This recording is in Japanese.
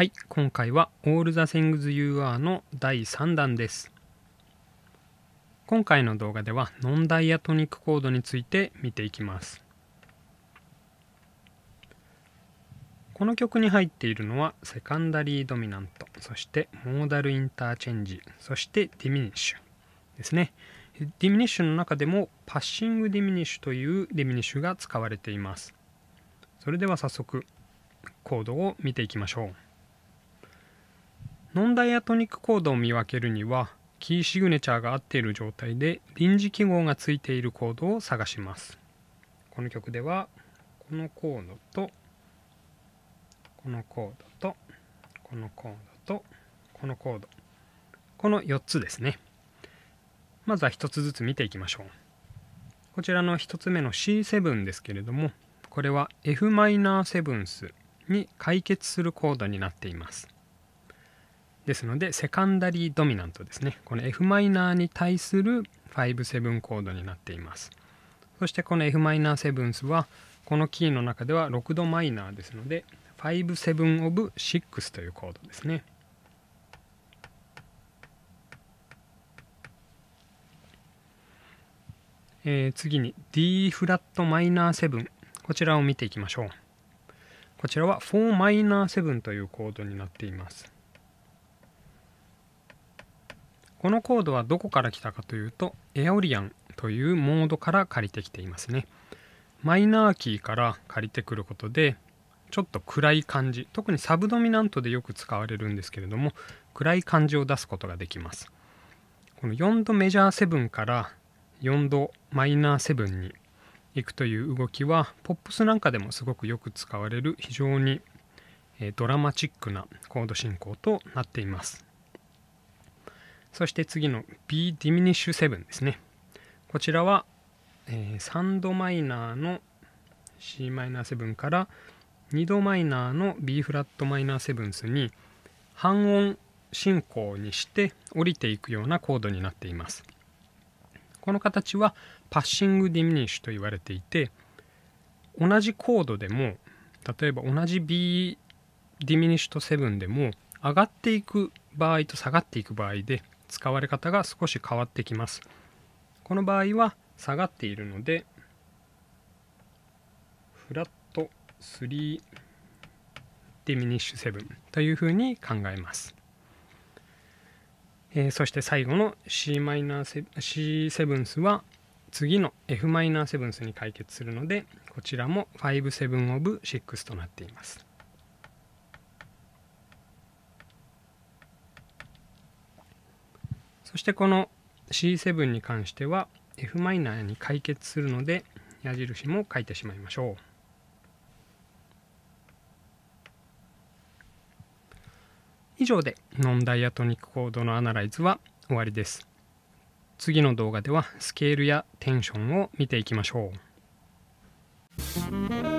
はい、今回はオール・ザ・セングズ・ユ n の第3弾です。今回の動画ではノンダイアトニックコードについて見ていきます。この曲に入っているのはセカンダリードミナント、そしてモーダルインターチェンジ、そしてディミニッシュですね。ディミニッシュの中でもパッシングディミニッシュというディミニッシュが使われています。それでは早速コードを見ていきましょう。ノンダイアトニックコードを見分けるにはキーシグネチャーが合っている状態で臨時記号がついているコードを探しますこの曲ではこのコードとこのコードとこのコードとこのコードこの4つですねまずは1つずつ見ていきましょうこちらの1つ目の C7 ですけれどもこれは Fm7 スに解決するコードになっていますですのでセカンダリードミナントですねこの f ーに対する57コードになっていますそしてこの f ンスはこのキーの中では6度マイナーですので57 of 6というコードですねえー、次に D フラットマイナー7こちらを見ていきましょうこちらは4マイナー7というコードになっていますこのコードはどこから来たかというとエアオリアンというモードから借りてきていますねマイナーキーから借りてくることでちょっと暗い感じ特にサブドミナントでよく使われるんですけれども暗い感じを出すことができますこの4度メジャー7から4度マイナー7に行くという動きはポップスなんかでもすごくよく使われる非常にドラマチックなコード進行となっていますそして次の B ディミニッシュ7ですね。こちらは、えー、3度マイナーの c マイナー7から2度マイナーの B フラットマイナー7スに半音進行にして降りていくようなコードになっています。この形はパッシングディミニッシュと言われていて同じコードでも例えば同じ B ディミニッシュと7でも上がっていく場合と下がっていく場合で使われ方が少し変わってきます。この場合は下がっているのでフラット3ディミニッシュ7というふうに考えます。えー、そして最後の C7 スは次の Fm7 に解決するのでこちらも5 7 of 6となっています。そしてこの C7 に関しては Fm に解決するので矢印も書いてしまいましょう。以上でノンダイアトニックコードのアナライズは終わりです。次の動画ではスケールやテンションを見ていきましょう。